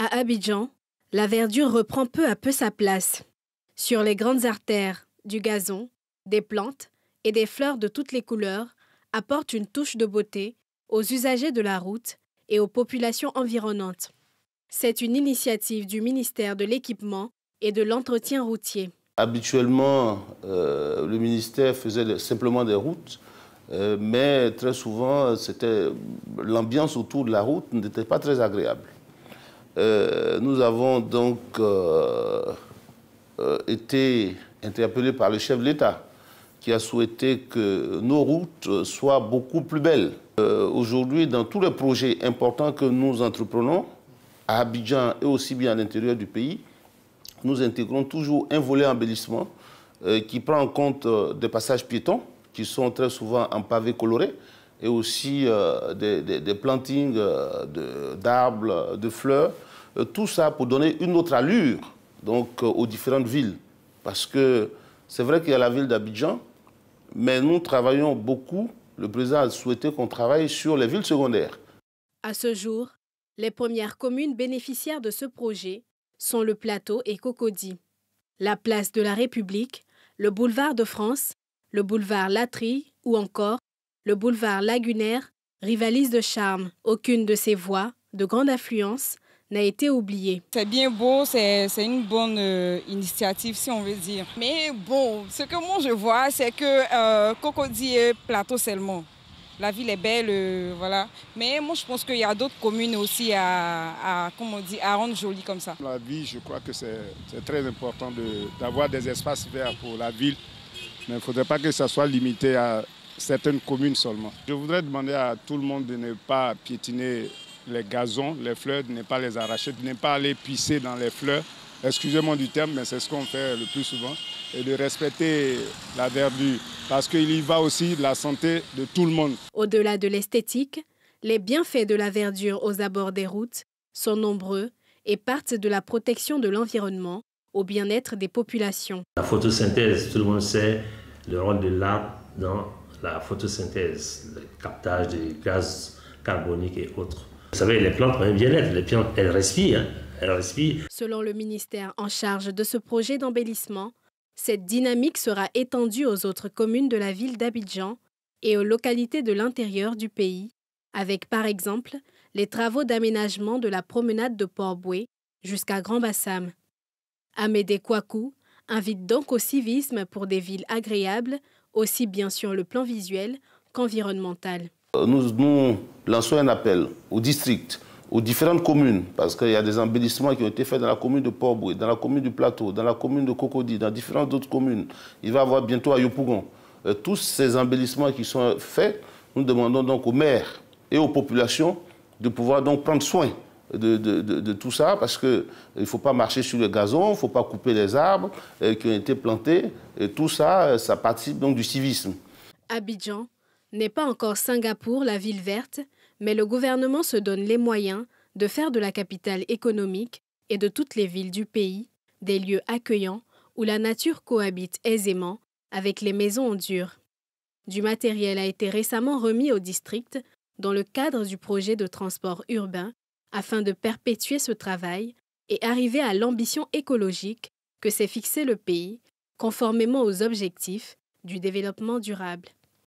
À Abidjan, la verdure reprend peu à peu sa place. Sur les grandes artères, du gazon, des plantes et des fleurs de toutes les couleurs apportent une touche de beauté aux usagers de la route et aux populations environnantes. C'est une initiative du ministère de l'Équipement et de l'Entretien routier. Habituellement, euh, le ministère faisait simplement des routes, euh, mais très souvent, l'ambiance autour de la route n'était pas très agréable. Euh, nous avons donc euh, euh, été interpellés par le chef de l'État qui a souhaité que nos routes soient beaucoup plus belles. Aujourd'hui, dans tous les projets importants que nous entreprenons, à Abidjan et aussi bien à l'intérieur du pays, nous intégrons toujours un volet embellissement qui prend en compte des passages piétons qui sont très souvent en pavé coloré et aussi des plantings d'arbres, de fleurs euh, tout ça pour donner une autre allure donc, euh, aux différentes villes. Parce que c'est vrai qu'il y a la ville d'Abidjan, mais nous travaillons beaucoup, le président a souhaité qu'on travaille sur les villes secondaires. À ce jour, les premières communes bénéficiaires de ce projet sont le Plateau et Cocody, la place de la République, le boulevard de France, le boulevard Latrie ou encore le boulevard Lagunaire rivalisent de charme. Aucune de ces voies de grande affluence n'a été oublié. C'est bien beau, c'est une bonne euh, initiative si on veut dire. Mais bon, ce que moi je vois, c'est que euh, est euh, plateau seulement. La ville est belle, euh, voilà. Mais moi je pense qu'il y a d'autres communes aussi à, on dit, à rendre jolie comme ça. La ville, je crois que c'est très important d'avoir des espaces verts pour la ville. Mais il ne faudrait pas que ça soit limité à certaines communes seulement. Je voudrais demander à tout le monde de ne pas piétiner les gazons, les fleurs, de ne pas les arracher, de ne pas aller pisser dans les fleurs. Excusez-moi du terme, mais c'est ce qu'on fait le plus souvent. Et de respecter la verdure, parce qu'il y va aussi de la santé de tout le monde. Au-delà de l'esthétique, les bienfaits de la verdure aux abords des routes sont nombreux et partent de la protection de l'environnement au bien-être des populations. La photosynthèse, tout le monde sait le rôle de l'arbre dans la photosynthèse, le captage des gaz carboniques et autres. Vous savez, les plantes, elles respirent, hein. elles respirent. Selon le ministère en charge de ce projet d'embellissement, cette dynamique sera étendue aux autres communes de la ville d'Abidjan et aux localités de l'intérieur du pays, avec par exemple les travaux d'aménagement de la promenade de Port-Boué jusqu'à Grand-Bassam. Amédée Kouakou invite donc au civisme pour des villes agréables, aussi bien sur le plan visuel qu'environnemental. Euh, nous, lançons un appel au district, aux différentes communes, parce qu'il y a des embellissements qui ont été faits dans la commune de Port-Boué, dans la commune du Plateau, dans la commune de Cocody, dans différentes autres communes. Il va y avoir bientôt à Yopougon. Euh, tous ces embellissements qui sont faits, nous demandons donc aux maires et aux populations de pouvoir donc prendre soin de, tout ça, parce qu'il euh, ne faut pas marcher sur le gazon, il ne faut pas couper les arbres qui ont été plantés. Et tout ça, ça participe donc du civisme. Abidjan, n'est pas encore Singapour la ville verte, mais le gouvernement se donne les moyens de faire de la capitale économique et de toutes les villes du pays des lieux accueillants où la nature cohabite aisément avec les maisons en dur. Du matériel a été récemment remis au district dans le cadre du projet de transport urbain afin de perpétuer ce travail et arriver à l'ambition écologique que s'est fixée le pays conformément aux objectifs du développement durable.